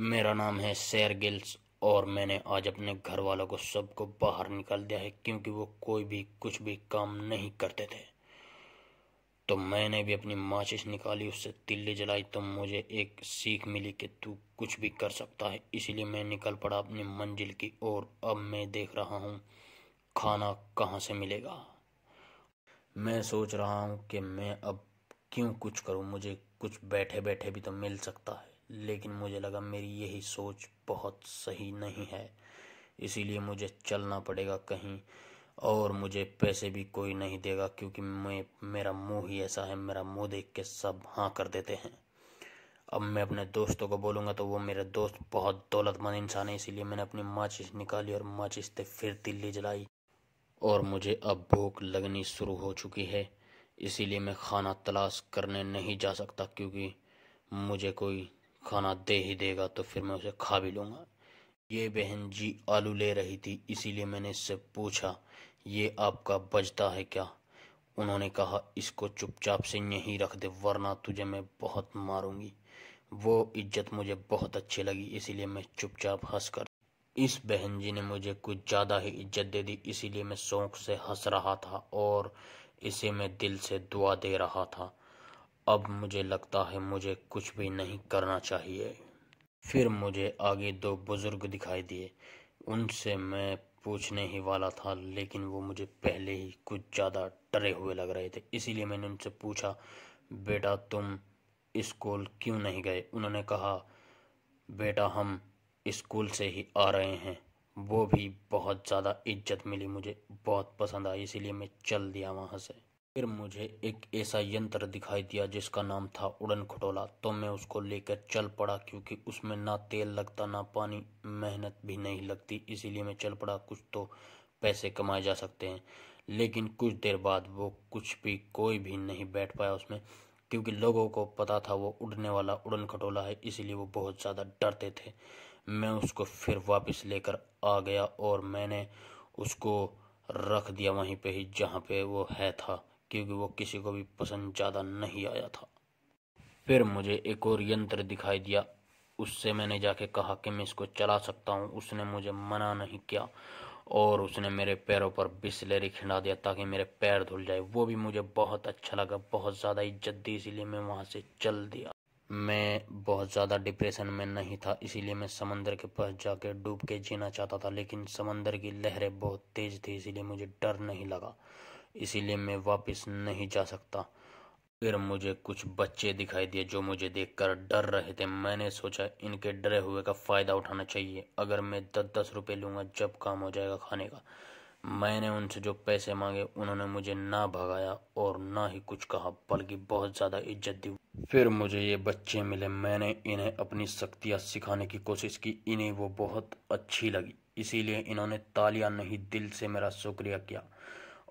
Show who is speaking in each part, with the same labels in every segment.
Speaker 1: मेरा नाम है सैर गिल्स और मैंने आज अपने घर वालों को सबको बाहर निकाल दिया है क्योंकि वो कोई भी कुछ भी काम नहीं करते थे तो मैंने भी अपनी माचिस निकाली उससे तिल्ली जलाई तो मुझे एक सीख मिली कि तू कुछ भी कर सकता है इसीलिए मैं निकल पड़ा अपनी मंजिल की ओर अब मैं देख रहा हूँ खाना कहाँ से मिलेगा मैं सोच रहा हूँ कि मैं अब क्यों कुछ करूँ मुझे कुछ बैठे बैठे भी तो मिल सकता है लेकिन मुझे लगा मेरी यही सोच बहुत सही नहीं है इसीलिए मुझे चलना पड़ेगा कहीं और मुझे पैसे भी कोई नहीं देगा क्योंकि मैं मेरा मुंह ही ऐसा है मेरा मुंह देख के सब हाँ कर देते हैं अब मैं अपने दोस्तों को बोलूँगा तो वो मेरे दोस्त बहुत दौलतमंद इंसान है इसीलिए मैंने अपनी माचिस निकाली और माचिस से फिर दिल्ली जलाई और मुझे अब भूख लगनी शुरू हो चुकी है इसीलिए मैं खाना तलाश करने नहीं जा सकता क्योंकि मुझे कोई खाना दे ही देगा तो फिर मैं उसे खा भी लूँगा ये बहन जी आलू ले रही थी इसीलिए मैंने इससे पूछा ये आपका बजता है क्या उन्होंने कहा इसको चुपचाप से यहीं रख दे वरना तुझे मैं बहुत मारूंगी वो इज्जत मुझे बहुत अच्छी लगी इसीलिए मैं चुपचाप हंस कर इस बहन जी ने मुझे कुछ ज़्यादा ही इज्जत दे दी इसीलिए मैं शौक से हंस रहा था और इसे मैं दिल से दुआ दे रहा था अब मुझे लगता है मुझे कुछ भी नहीं करना चाहिए फिर मुझे आगे दो बुज़ुर्ग दिखाई दिए उनसे मैं पूछने ही वाला था लेकिन वो मुझे पहले ही कुछ ज़्यादा डरे हुए लग रहे थे इसीलिए मैंने उनसे पूछा बेटा तुम स्कूल क्यों नहीं गए उन्होंने कहा बेटा हम स्कूल से ही आ रहे हैं वो भी बहुत ज़्यादा इज्जत मिली मुझे बहुत पसंद आई इसीलिए मैं चल दिया वहाँ से फिर मुझे एक ऐसा यंत्र दिखाई दिया जिसका नाम था उड़न खटोला तो मैं उसको लेकर चल पड़ा क्योंकि उसमें ना तेल लगता ना पानी मेहनत भी नहीं लगती इसीलिए मैं चल पड़ा कुछ तो पैसे कमाए जा सकते हैं लेकिन कुछ देर बाद वो कुछ भी कोई भी नहीं बैठ पाया उसमें क्योंकि लोगों को पता था वो उड़ने वाला उड़न खटोला है इसीलिए वो बहुत ज़्यादा डरते थे मैं उसको फिर वापस लेकर आ गया और मैंने उसको रख दिया वहीं पे ही जहाँ पे वो है था क्योंकि वो किसी को भी पसंद ज़्यादा नहीं आया था फिर मुझे एक और यंत्र दिखाई दिया उससे मैंने जाके कहा कि मैं इसको चला सकता हूँ उसने मुझे मना नहीं किया और उसने मेरे पैरों पर बिस्लेरी खिंडा दिया ताकि मेरे पैर धुल जाए वो भी मुझे बहुत अच्छा लगा बहुत ज़्यादा इज्जत दी इसीलिए मैं वहाँ से चल दिया मैं बहुत ज़्यादा डिप्रेशन में नहीं था इसीलिए मैं समंदर के पास जाके डूब के जीना चाहता था लेकिन समंदर की लहरें बहुत तेज़ थी इसीलिए मुझे डर नहीं लगा इसीलिए मैं वापस नहीं जा सकता फिर मुझे कुछ बच्चे दिखाई दिए जो मुझे देखकर डर रहे थे मैंने सोचा इनके डरे हुए का फ़ायदा उठाना चाहिए अगर मैं दस दस रुपये लूंगा जब काम हो जाएगा खाने का मैंने उनसे जो पैसे मांगे उन्होंने मुझे ना भगाया और ना ही कुछ कहा बल्कि बहुत ज़्यादा इज्जत दी फिर मुझे ये बच्चे मिले मैंने इन्हें अपनी शक्तियाँ सिखाने की कोशिश की इन्हें वो बहुत अच्छी लगी इसीलिए इन्होंने तालियां नहीं दिल से मेरा शुक्रिया किया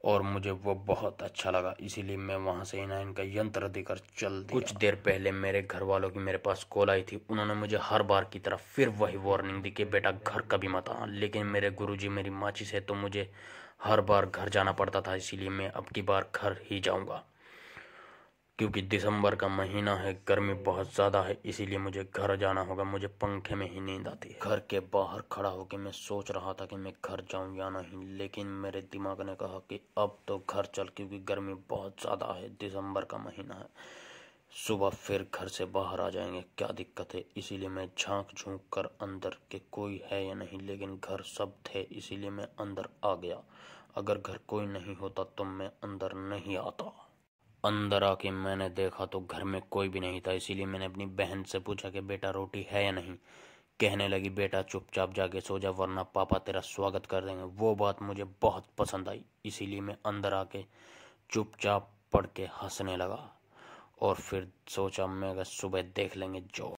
Speaker 1: और मुझे वो बहुत अच्छा लगा इसीलिए मैं वहाँ से इनायन का यंत्र देकर चल दिया कुछ देर पहले मेरे घर वालों की मेरे पास कॉल आई थी उन्होंने मुझे हर बार की तरह फिर वही वार्निंग दी कि बेटा घर कभी मत आ लेकिन मेरे गुरुजी मेरी माचिस है तो मुझे हर बार घर जाना पड़ता था इसीलिए मैं अब की बार घर ही जाऊँगा क्योंकि दिसंबर का महीना है गर्मी बहुत ज़्यादा है इसीलिए मुझे घर जाना होगा मुझे पंखे में ही नींद आती है घर के बाहर खड़ा होकर मैं सोच रहा था कि मैं घर जाऊं या नहीं लेकिन मेरे दिमाग ने कहा कि अब तो घर चल क्योंकि गर्मी बहुत ज़्यादा है दिसंबर का महीना है सुबह फिर घर से बाहर आ जाएंगे क्या दिक्कत है इसीलिए मैं झांक झूंक कर अंदर के कोई है या नहीं लेकिन घर सब थे इसीलिए मैं अंदर आ गया अगर घर कोई नहीं होता तो मैं अंदर नहीं आता अंदर आके मैंने देखा तो घर में कोई भी नहीं था इसीलिए मैंने अपनी बहन से पूछा कि बेटा रोटी है या नहीं कहने लगी बेटा चुपचाप जाके सो जा वरना पापा तेरा स्वागत कर देंगे वो बात मुझे बहुत पसंद आई इसीलिए मैं अंदर आके चुपचाप पढ़ के हंसने लगा और फिर सोचा मैं अगर सुबह देख लेंगे जो